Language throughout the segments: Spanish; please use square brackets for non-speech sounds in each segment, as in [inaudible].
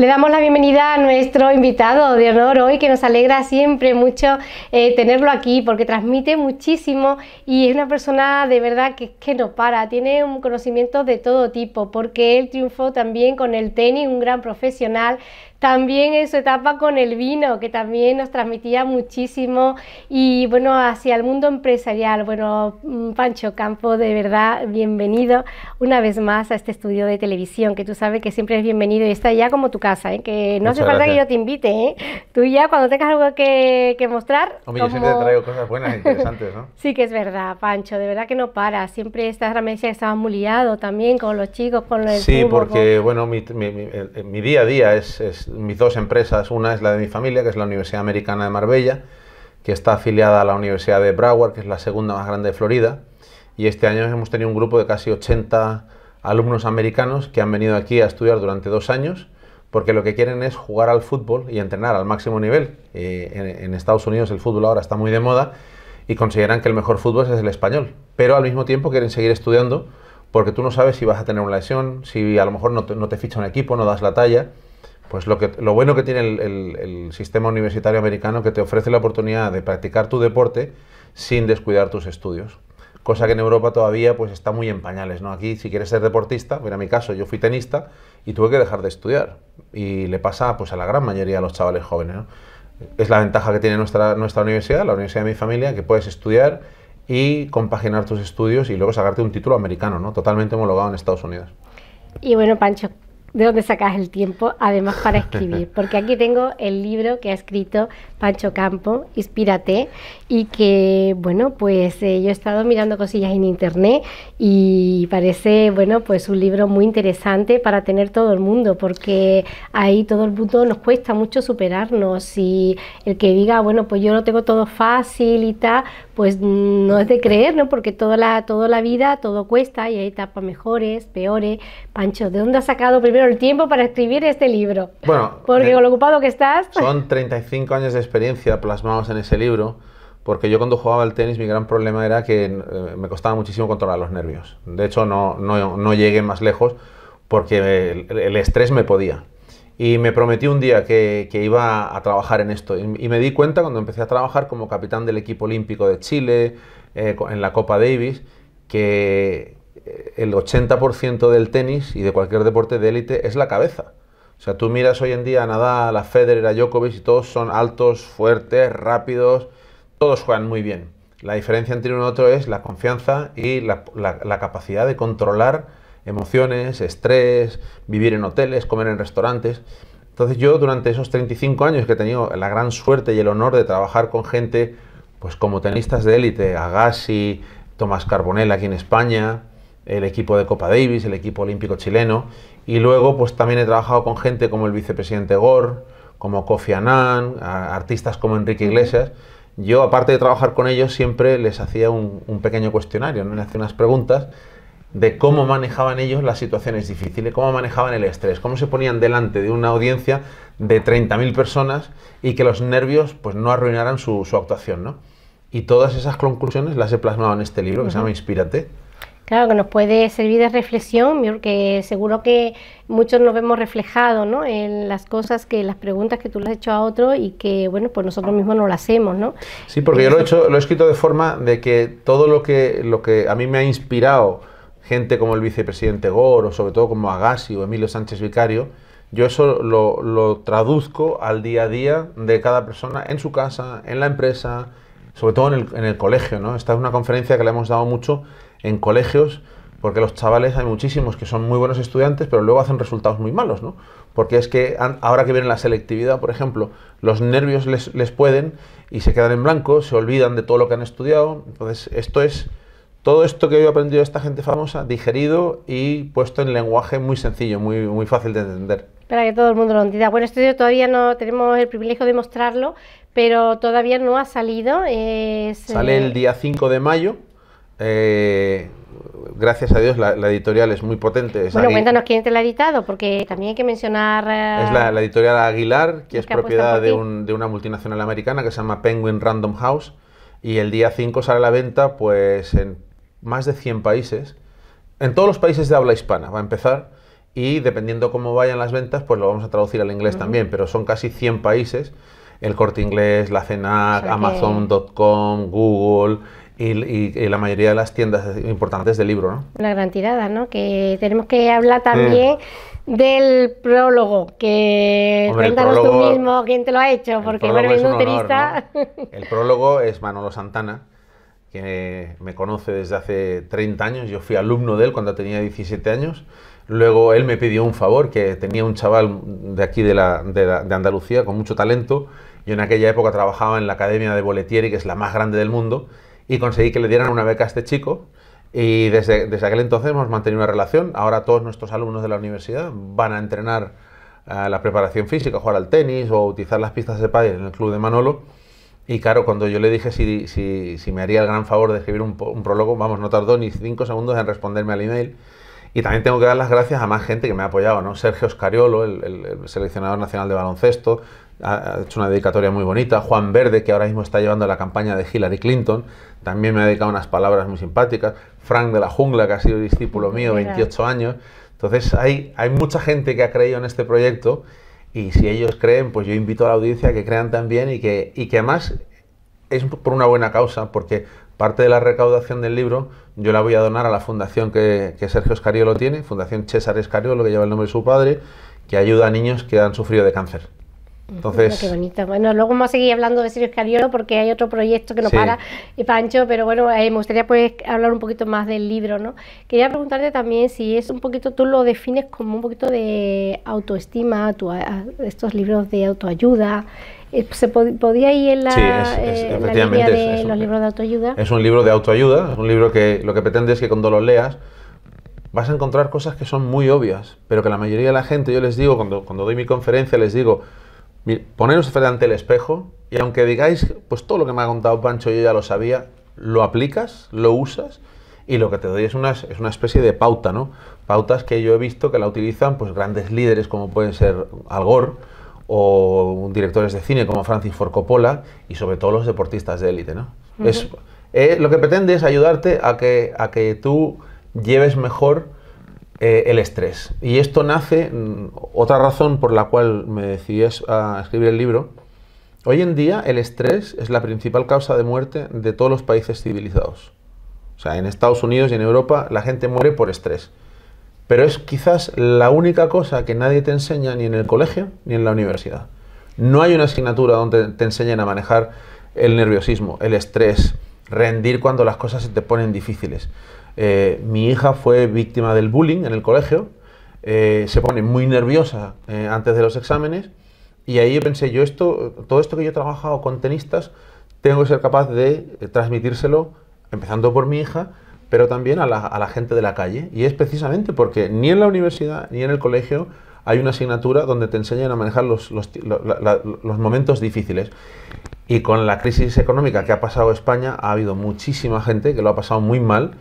Le damos la bienvenida a nuestro invitado de honor hoy, que nos alegra siempre mucho eh, tenerlo aquí, porque transmite muchísimo y es una persona de verdad que, que no para, tiene un conocimiento de todo tipo, porque él triunfó también con el tenis, un gran profesional, también en su etapa con el vino, que también nos transmitía muchísimo y bueno, hacia el mundo empresarial. Bueno, mm, Pancho Campo, de verdad, bienvenido una vez más a este estudio de televisión, que tú sabes que siempre es bienvenido y está ya como tu casa, ¿eh? que no se hace falta que yo te invite. ¿eh? Tú ya cuando tengas algo que, que mostrar... Hombre, siempre te traigo cosas buenas e interesantes, ¿no? [laughs] sí que es verdad, Pancho, de verdad que no para. Siempre estás, me estaba amuleado también con los chicos, con los... Sí, porque bueno, mi, eh, mi, día a día es mis dos empresas, una es la de mi familia, que es la Universidad Americana de Marbella, que está afiliada a la Universidad de Broward, que es la segunda más grande de Florida, y este año hemos tenido un grupo de casi 80 alumnos americanos que han venido aquí a estudiar durante dos años, porque lo que quieren es jugar al fútbol y entrenar al máximo nivel. Eh, en, Estados Unidos el fútbol ahora está muy de moda y consideran que el mejor fútbol es el español, pero al mismo tiempo quieren seguir estudiando porque tú no sabes si vas a tener una lesión, si a lo mejor no te, no te, ficha un equipo, no das la talla. Pues lo, que, lo bueno que tiene el, sistema universitario americano que te ofrece la oportunidad de practicar tu deporte sin descuidar tus estudios cosa que en Europa todavía pues está muy en pañales, ¿no? Aquí si quieres ser deportista, mira mi caso, yo fui tenista y tuve que dejar de estudiar y le pasa pues a la gran mayoría de los chavales jóvenes, Es la ventaja que tiene nuestra, universidad, la universidad de mi familia, que puedes estudiar y compaginar tus estudios y luego sacarte un título americano, ¿no? Totalmente homologado en Estados Unidos. Y bueno, Pancho, de dónde sacas el tiempo, además, para [laughs] escribir. Porque aquí tengo el libro que ha escrito Pancho Campo, Inspírate, y que, bueno, pues eh, yo he estado mirando cosillas en internet y parece, bueno, pues un libro muy interesante para tener todo el mundo, porque ahí todo el mundo nos cuesta mucho superarnos y el que diga, bueno, pues yo lo tengo todo fácil y tal, pues no es de creer, ¿no? Porque toda la, toda la vida todo cuesta y hay etapas mejores, peores. Pancho, ¿de dónde has sacado primero? el tiempo para escribir este libro. Bueno, porque eh, con lo ocupado que estás. Son 35 años de experiencia plasmados en ese libro. Porque yo cuando jugaba al tenis mi gran problema era que eh, me costaba muchísimo controlar los nervios. De hecho, no, no, no llegué más lejos porque el, estrés me podía. Y me prometí un día que, iba a trabajar en esto. Y, me di cuenta cuando empecé a trabajar como capitán del equipo olímpico de Chile, eh, en la Copa Davis, que, eh, el 80% del tenis y de cualquier deporte de élite es la cabeza. O sea, tú miras hoy en día a Nadal, a Federer, a Djokovic y todos son altos, fuertes, rápidos, todos juegan muy bien. La diferencia entre uno y otro es la confianza y la, capacidad de controlar emociones, estrés, vivir en hoteles, comer en restaurantes. Entonces yo durante esos 35 años que he tenido la gran suerte y el honor de trabajar con gente pues como tenistas de élite, Agassi, Tomás Carbonell aquí en España, el equipo de Copa Davis, el equipo olímpico chileno. Y luego, pues también he trabajado con gente como el vicepresidente Gore, como Kofi Annan, artistas como Enrique Iglesias. Yo, aparte de trabajar con ellos, siempre les hacía un, pequeño cuestionario, ¿no? les hacía unas preguntas de cómo manejaban ellos las situaciones difíciles, cómo manejaban el estrés, cómo se ponían delante de una audiencia de 30.000 personas y que los nervios pues, no arruinaran su, actuación. Y todas esas conclusiones las he plasmado en este libro que se llama Inspírate claro, que nos puede servir de reflexión, porque seguro que muchos nos vemos reflejados ¿no? en las cosas que, las preguntas que tú le has hecho a otro y que, bueno, pues nosotros mismos no las hacemos, ¿no? Sí, porque yo lo he, eh, hecho, lo he escrito de forma de que todo lo que, lo que a mí me ha inspirado gente como el vicepresidente Gore, o sobre todo como Agassi o Emilio Sánchez Vicario, yo eso lo, lo, traduzco al día a día de cada persona en su casa, en la empresa, sobre todo en el, en el colegio, ¿no? Esta es una conferencia que le hemos dado mucho en colegios, porque los chavales hay muchísimos que son muy buenos estudiantes, pero luego hacen resultados muy malos, ¿no? Porque es que ahora que viene la selectividad, por ejemplo, los nervios les, les pueden y se quedan en blanco, se olvidan de todo lo que han estudiado. Entonces, esto es todo esto que yo he aprendido de esta gente famosa, digerido y puesto en lenguaje muy sencillo, muy, muy fácil de entender. Para que todo el mundo lo entienda. Bueno, esto todavía no tenemos el privilegio de mostrarlo, pero todavía no ha salido. Eh, sale el día 5 de mayo. Eh, gracias a Dios la, editorial es muy potente. bueno, cuéntanos quién te la ha editado, porque también hay que mencionar... Eh, es la, editorial Aguilar, que es propiedad de, de, una multinacional americana que se llama Penguin Random House. Y el día 5 sale a la venta pues en más de 100 países, en todos los países de habla hispana, va a empezar, y dependiendo cómo vayan las ventas, pues lo vamos a traducir al inglés también, pero son casi 100 países, el corte inglés, la CENAC, Amazon.com, Google, y, la mayoría de las tiendas importantes del libro, ¿no? Una gran tirada, ¿no? Que tenemos que hablar también mm. del prólogo, que Hombre, cuéntanos tú mismo quién te lo ha hecho, porque bueno, honor, el prólogo es Manolo Santana, que me conoce desde hace 30 años. Yo fui alumno de él cuando tenía 17 años. Luego él me pidió un favor, que tenía un chaval de aquí de, Andalucía con mucho talento. Yo en aquella época trabajaba en la Academia de Boletieri, que es la más grande del mundo, y conseguí que le dieran una beca a este chico. Y desde, desde aquel entonces hemos mantenido una relación. Ahora todos nuestros alumnos de la universidad van a entrenar eh, la preparación física, jugar al tenis o utilizar las pistas de pádel en el club de Manolo y claro, cuando yo le dije si, me haría el gran favor de escribir un, prólogo, vamos, no tardó ni cinco segundos en responderme al email. Y también tengo que dar las gracias a más gente que me ha apoyado, ¿no? Sergio Oscariolo, el, seleccionador nacional de baloncesto, ha, hecho una dedicatoria muy bonita. Juan Verde, que ahora mismo está llevando la campaña de Hillary Clinton, también me ha dedicado unas palabras muy simpáticas. Frank de la Jungla, que ha sido discípulo mío, 28 años. Entonces hay, hay mucha gente que ha creído en este proyecto y si ellos creen, pues yo invito a la audiencia a que crean también y que, y que además es por una buena causa, porque parte de la recaudación del libro yo la voy a donar a la fundación que, que Sergio Escariolo tiene, Fundación César Escariolo, que lleva el nombre de su padre, que ayuda a niños que han sufrido de cáncer. Entonces... Qué bonito. Bueno, luego vamos a seguir hablando de Sergio Escariolo porque hay otro proyecto que no para, y eh, Pancho, pero bueno, eh, me gustaría pues hablar un poquito más del libro, ¿no? Quería preguntarte también si es un poquito, tú lo defines como un poquito de autoestima, estos libros de autoayuda. Eh, ¿Se podía ir en la, sí, es, es, línea de es, los un, libros de autoayuda? Es un libro de autoayuda, es un libro que lo que pretende es que cuando lo leas vas a encontrar cosas que son muy obvias, pero que la mayoría de la gente, yo les digo, cuando, cuando doy mi conferencia, les digo, poneros frente al espejo y aunque digáis, pues todo lo que me ha contado Pancho yo ya lo sabía, lo aplicas, lo usas y lo que te doy es una, es una especie de pauta, ¿no? Pautas que yo he visto que la utilizan pues grandes líderes como pueden ser Al Gore o directores de cine como Francis Ford Coppola y sobre todo los deportistas de élite, ¿no? es, eh, lo que pretende es ayudarte a que, a que tú lleves mejor eh, el estrés. Y esto nace, mm, otra razón por la cual me decidí a escribir el libro, hoy en día el estrés es la principal causa de muerte de todos los países civilizados. O sea, en Estados Unidos y en Europa la gente muere por estrés. Pero es quizás la única cosa que nadie te enseña ni en el colegio ni en la universidad. No hay una asignatura donde te enseñen a manejar el nerviosismo, el estrés, rendir cuando las cosas se te ponen difíciles. Eh, mi hija fue víctima del bullying en el colegio, eh, se pone muy nerviosa eh, antes de los exámenes y ahí pensé, yo esto, todo esto que yo he trabajado con tenistas, tengo que ser capaz de transmitírselo, empezando por mi hija, pero también a la, gente de la calle. Y es precisamente porque ni en la universidad ni en el colegio hay una asignatura donde te enseñan a manejar los, momentos difíciles. Y con la crisis económica que ha pasado España, ha habido muchísima gente que lo ha pasado muy mal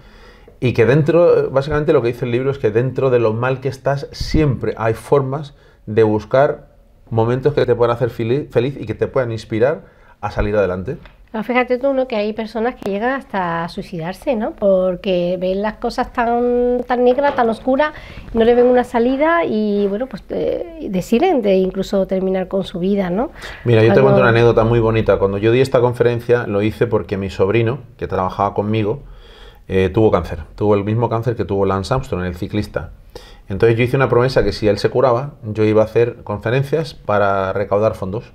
y que dentro, básicamente lo que dice el libro es que dentro de lo mal que estás, siempre hay formas de buscar momentos que te puedan hacer feliz y que te puedan inspirar a salir adelante. fíjate tú ¿no? que hay personas que llegan hasta suicidarse, ¿no? Porque ven las cosas tan, tan negras, tan oscuras, no le ven una salida y, bueno, pues eh, deciden de incluso terminar con su vida, ¿no? Mira, yo te cuento una anécdota muy bonita. Cuando yo di esta conferencia, lo hice porque mi sobrino, que trabajaba conmigo, eh, tuvo cáncer. Tuvo el mismo cáncer que tuvo Lance Armstrong, el ciclista. Entonces yo hice una promesa que si él se curaba, yo iba a hacer conferencias para recaudar fondos.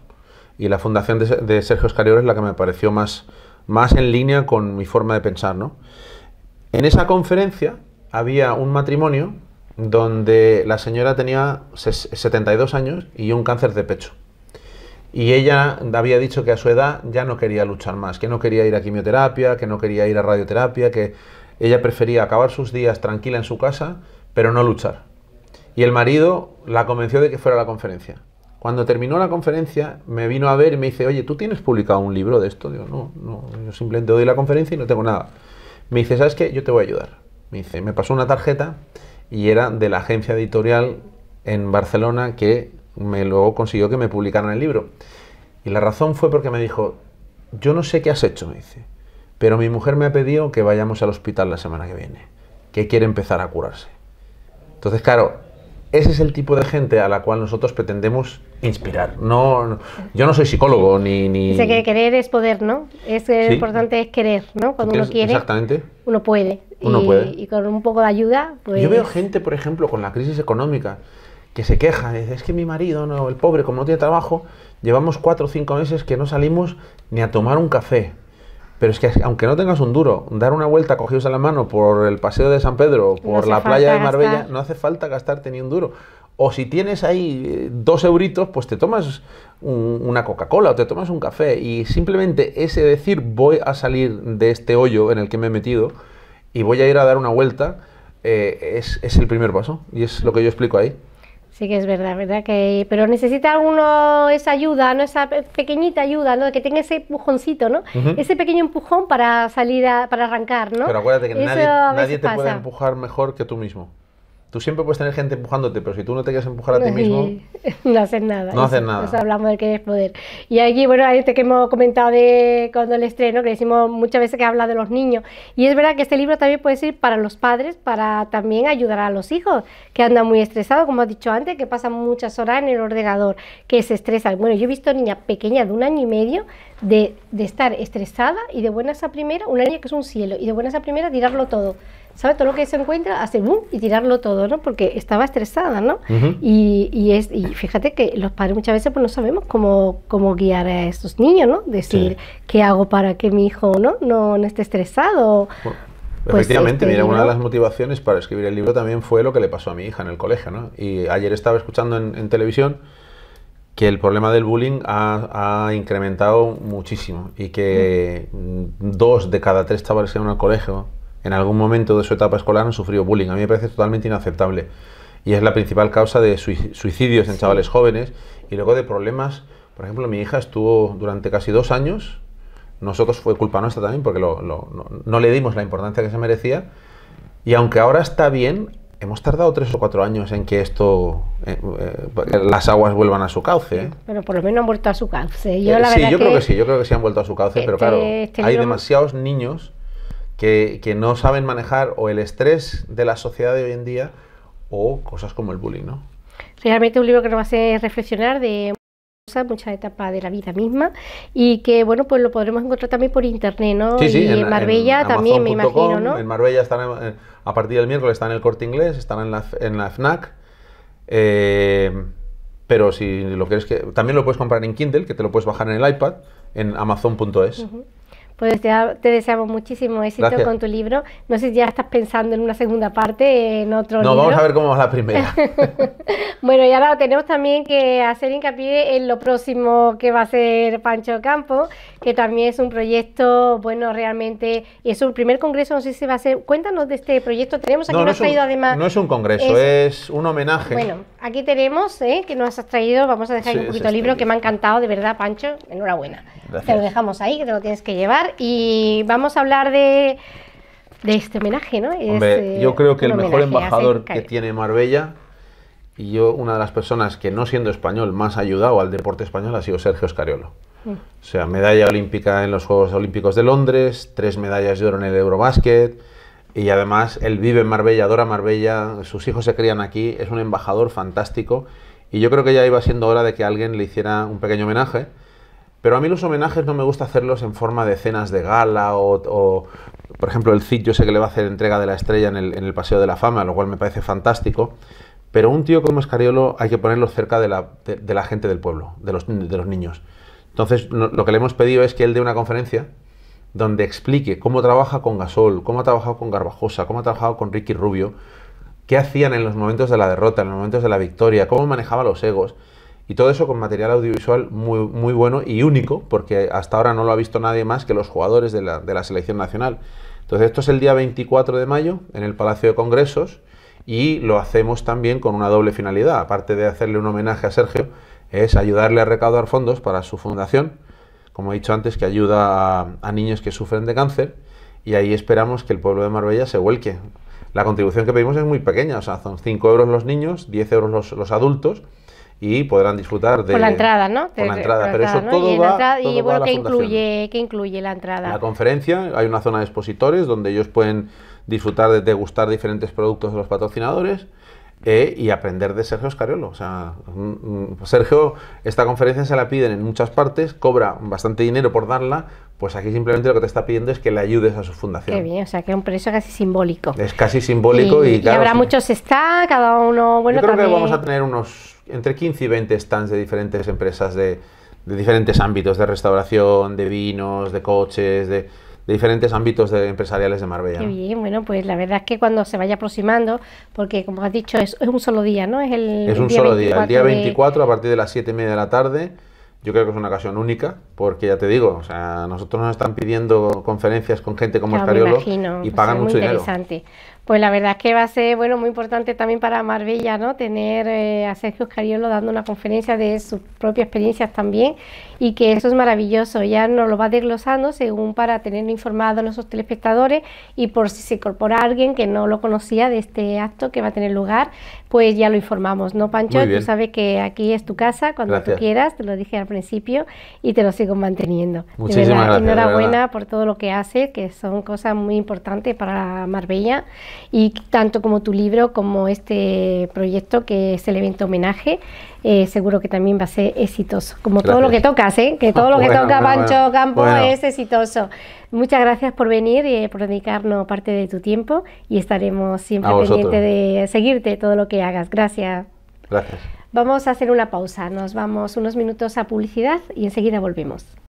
Y la fundación de, Sergio Escariol es la que me pareció más, más en línea con mi forma de pensar. ¿no? En esa conferencia había un matrimonio donde la señora tenía 72 años y un cáncer de pecho. Y ella había dicho que a su edad ya no quería luchar más, que no quería ir a quimioterapia, que no quería ir a radioterapia, que ella prefería acabar sus días tranquila en su casa, pero no luchar. Y el marido la convenció de que fuera a la conferencia. Cuando terminó la conferencia, me vino a ver y me dice, oye, ¿tú tienes publicado un libro de esto? Digo, no, no, yo simplemente doy la conferencia y no tengo nada. Me dice, ¿sabes qué? Yo te voy a ayudar. Me dice, me pasó una tarjeta y era de la agencia editorial en Barcelona que me luego consiguió que me publicaran el libro. Y la razón fue porque me dijo, yo no sé qué has hecho, me dice, pero mi mujer me ha pedido que vayamos al hospital la semana que viene, que quiere empezar a curarse. Entonces, claro, ese es el tipo de gente a la cual nosotros pretendemos inspirar. No, yo no soy psicólogo ni, ni... Dice que querer es poder, ¿no? Es lo importante es querer, ¿no? Cuando uno quiere, uno puede. y, Y con un poco de ayuda, Yo veo pues gente, por ejemplo, con la crisis económica, que se queja, es que mi marido, no, el pobre, como no tiene trabajo, llevamos cuatro o cinco meses que no salimos ni a tomar un café. Pero es que aunque no tengas un duro, dar una vuelta cogidos a la mano por el paseo de San Pedro, por la playa de Marbella, no hace falta gastarte ni un duro. O si tienes ahí eh, dos euritos, pues te tomas una Coca-Cola o te tomas un café. Y simplemente ese decir voy a salir de este hoyo en el que me he metido y voy a ir a dar una vuelta, eh, es el primer paso. Y es lo que yo explico ahí. Sí que es verdad, verdad que, pero necesita uno esa ayuda, no esa pequeñita ayuda, Que tenga ese empujoncito, ¿no? Ese pequeño empujón para salir, a, para arrancar, ¿no? Pero acuérdate que nadie, te puede empujar mejor que tú mismo. Tú siempre puedes tener gente empujándote, pero si tú no te quieres empujar a ti mismo. [laughs] No haces nada. No haces nada. hablamos de querer poder. Y aquí, bueno, hay gente que hemos comentado de cuando el estreno, que decimos muchas veces que habla de los niños. Y es verdad que este libro también puede ser para los padres, para también ayudar a los hijos, que andan muy estresados, como has dicho antes, que pasan muchas horas en el ordenador, que se estresan. Bueno, yo he visto niña pequeña de un año y medio de, estar estresada y de buenas a primera, una niña que es un cielo, y de buenas a primera tirarlo todo. ¿Sabes? Todo lo que se encuentra, hace boom y tirarlo todo, ¿no? Porque estaba estresada, ¿no? y, y, es, y fíjate que los padres muchas veces pues no sabemos cómo, cómo guiar a estos niños, ¿no? Decir, ¿qué hago para que mi hijo no, no, no esté estresado? Pues, efectivamente, este, mira, una de las motivaciones para escribir el libro también fue lo que le pasó a mi hija en el colegio, ¿no? Y ayer estaba escuchando en, en televisión que el problema del bullying ha, incrementado muchísimo y que mm. dos de cada tres chavales que van al colegio en algún momento de su etapa escolar han sufrido bullying. A mí me parece totalmente inaceptable y es la principal causa de suicidios en chavales jóvenes y luego de problemas. Por ejemplo, mi hija estuvo durante casi dos años, nosotros fue culpa nuestra también porque no le dimos la importancia que se merecía y aunque ahora está bien, hemos tardado tres o cuatro años en que esto, eh, eh, las aguas vuelvan a su cauce. ¿eh? pero Bueno, por lo menos han vuelto a su cauce. Yo, sí, yo creo que sí, yo creo que sí han vuelto a su cauce, pero claro, este hay demasiados niños que, que, no saben manejar o el estrés de la sociedad de hoy en día o cosas como el bullying, ¿no? Realmente un libro que nos hace reflexionar de muchas etapas de la vida misma y que bueno, pues lo podremos encontrar también por internet, ¿no? y en, Marbella también, me imagino, ¿no? En Marbella están, eh, a partir del miércoles están en el Corte Inglés, están en la, en FNAC. Eh, pero si lo quieres que también lo puedes comprar en Kindle, que te lo puedes bajar en el iPad en amazon.es. Pues te deseamos muchísimo éxito con tu libro. No sé si ya estás pensando en una segunda parte, en otro libro. No, vamos a ver cómo va la primera. [laughs] bueno, y ahora tenemos también que hacer hincapié en lo próximo que va a ser Pancho Campo, que también es un proyecto, bueno, realmente, y es un primer congreso, no sé si va a ser. Cuéntanos de este proyecto. Tenemos aquí, no, nos has traído además. No es un congreso, es, un homenaje. Bueno, aquí tenemos, eh, que nos has traído, vamos a dejar un poquito el este libro que me ha encantado, de verdad, Pancho. Enhorabuena. Te lo dejamos ahí, que te lo tienes que llevar y vamos a hablar de, este homenaje, ¿no? Eh, yo creo que el mejor embajador que tiene Marbella y yo una de las personas que no siendo español más ha ayudado al deporte español ha sido Sergio Escariolo. Mm. O sea, medalla olímpica en los Juegos Olímpicos de Londres, tres medallas de oro en el Eurobasket y además él vive en Marbella, adora Marbella, sus hijos se crían aquí, es un embajador fantástico y yo creo que ya iba siendo hora de que alguien le hiciera un pequeño homenaje pero a mí los homenajes no me gusta hacerlos en forma de cenas de gala o, por ejemplo, el Cid yo sé que le va a hacer entrega de la estrella en el, Paseo de la Fama, lo cual me parece fantástico. Pero un tío como Escariolo hay que ponerlo cerca de la, gente del pueblo, de los, niños. Entonces, lo que le hemos pedido es que él dé una conferencia donde explique cómo trabaja con Gasol, cómo ha trabajado con Garbajosa, cómo ha trabajado con Ricky Rubio, qué hacían en los momentos de la derrota, en los momentos de la victoria, cómo manejaba los egos. Y todo eso con material audiovisual muy, muy bueno y único, porque hasta ahora no lo ha visto nadie más que los jugadores de la, selección nacional. Entonces, esto es el día 24 de mayo en el Palacio de Congresos y lo hacemos también con una doble finalidad. Aparte de hacerle un homenaje a Sergio, es ayudarle a recaudar fondos para su fundación, como he dicho antes, que ayuda a, niños que sufren de cáncer y ahí esperamos que el pueblo de Marbella se vuelque. La contribución que pedimos es muy pequeña, o sea, son 5 euros los niños, 10 euros los adultos y podrán disfrutar de... Con la entrada, ¿no? Con la entrada, pero eso todo va... y bueno, ¿qué incluye, ¿qué incluye la entrada? La conferencia, hay una zona de expositores donde ellos pueden disfrutar de degustar diferentes productos de los patrocinadores. Eh, y aprender de Sergio Escariolo. O sea, Sergio, esta conferencia se la piden en muchas partes, cobra bastante dinero por darla, pues aquí simplemente lo que te está pidiendo es que le ayudes a su fundación. Qué bien, o sea, que es un precio casi simbólico. Es casi simbólico y, y, habrá muchos está, cada uno, bueno, Yo creo que vamos a tener unos entre 15 y 20 stands de diferentes empresas de, diferentes ámbitos, de restauración, de vinos, de coches, de, diferentes ámbitos de empresariales de Marbella. Qué bueno, pues la verdad es que cuando se vaya aproximando, porque como has dicho, es, un solo día, ¿no? Es, el, un día solo día, el día 24 a partir de las siete y media de la tarde. Yo creo que es una ocasión única, porque ya te digo, o sea, nosotros nos están pidiendo conferencias con gente como el y pues pagan mucho dinero. interesante. Pues la verdad es que va a ser bueno muy importante también para Marbella, ¿no? Tener eh, a Sergio Cariolo dando una conferencia de sus propias experiencias también y que eso es maravilloso. Ya nos lo va desglosando según para tenerlo informado a nuestros telespectadores y por si se incorpora alguien que no lo conocía de este acto que va a tener lugar, pues ya lo informamos, ¿no, Pancho? Tú sabes que aquí es tu casa cuando tú quieras, te lo dije al principio y te lo sigo manteniendo. Muchísimas de verdad, enhorabuena por todo lo que hace, que son cosas muy importantes para Marbella. Y tanto como tu libro, como este proyecto, que es el evento homenaje, eh, seguro que también va a ser exitoso. Como todo lo que tocas, ¿eh? que todo lo que toca Pancho Campo es exitoso. Muchas gracias por venir y eh, por dedicarnos parte de tu tiempo y estaremos siempre pendientes de seguirte todo lo que hagas. Gracias. Gracias. Vamos a hacer una pausa, nos vamos unos minutos a publicidad y enseguida volvemos.